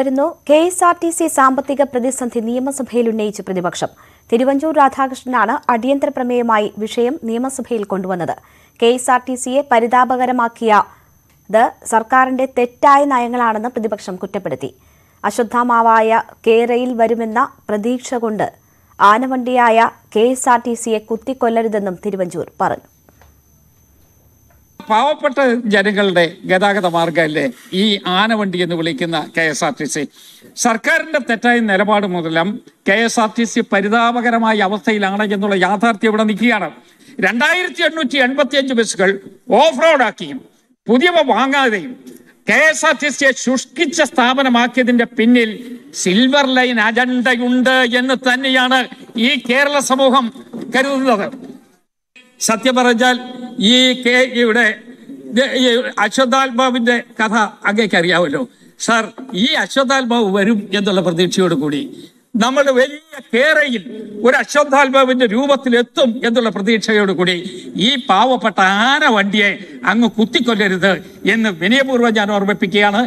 വരുന്നു K S R T C സാമ്പത്തിക പ്രതിസന്ധി നിയമസഭയിൽ ഉന്നയിച്ച് പ്രതിപക്ഷം തിരുവഞ്ചൂർ രാധാകൃഷ്ണനാണ് അടിയന്തര പ്രമേയമായി വിഷയം നിയമസഭയിൽ കൊണ്ടുവന്നത് കെ എസ് ആർ ടി സിയെ പരിതാപകരമാക്കിയത് സർക്കാരിന്റെ തെറ്റായ നയങ്ങളാണെന്ന് പ്രതിപക്ഷം കുറ്റപ്പെടുത്തി അശുദ്ധമാവായ കേരയിൽ വരുമെന്ന പ്രതീക്ഷ കൊണ്ട് ആനവണ്ടിയായ കെ എസ് ആർ ടി സിയെ കുത്തിക്കൊല്ലരുതെന്നും തിരുവഞ്ചൂർ പറഞ്ഞു പാവപ്പെട്ട ജനങ്ങളുടെ ഗതാഗത മാർഗമല്ലേ ഈ ആനവണ്ടി എന്ന് വിളിക്കുന്ന K S R T C സർക്കാരിന്റെ തെറ്റായ നിലപാട് മൂലം K S R T C പരിതാപകരമായ അവസ്ഥയിലാണ് എന്നുള്ള യാഥാർത്ഥ്യം ഇവിടെ നിൽക്കുകയാണ് രണ്ടായിരത്തി എണ്ണൂറ്റി എൺപത്തി അഞ്ച് ബസ്സുകൾ ഓഫ് റോഡ് ആക്കിയും പുതിയവ വാങ്ങാതെയും കെ എസ് ആർ ടി സിയെ ശുഷ്കിച്ച സ്ഥാപനമാക്കിയതിന്റെ പിന്നിൽ സിൽവർ ലൈൻ അജണ്ടയുണ്ട് എന്ന് തന്നെയാണ് ഈ കേരള സമൂഹം കരുതുന്നത് സത്യം പറഞ്ഞാൽ ഈ കെ ഇവിടെ അശ്വതാത്മാവിന്റെ കഥ അങ്ങേക്ക് അറിയാമല്ലോ സാർ ഈ അശ്വതാത്മാവ് വരും എന്നുള്ള പ്രതീക്ഷയോട് കൂടി നമ്മൾ വലിയ കേരയിൽ ഒരു അശ്വത്ഥാത്മാവിന്റെ എത്തും എന്നുള്ള കൂടി ഈ പാവപ്പെട്ട ആന വണ്ടിയെ അങ്ങ് കുത്തിക്കൊല്ലരുത് എന്ന് വിനയപൂർവ്വം ഞാൻ ഓർമ്മിപ്പിക്കുകയാണ്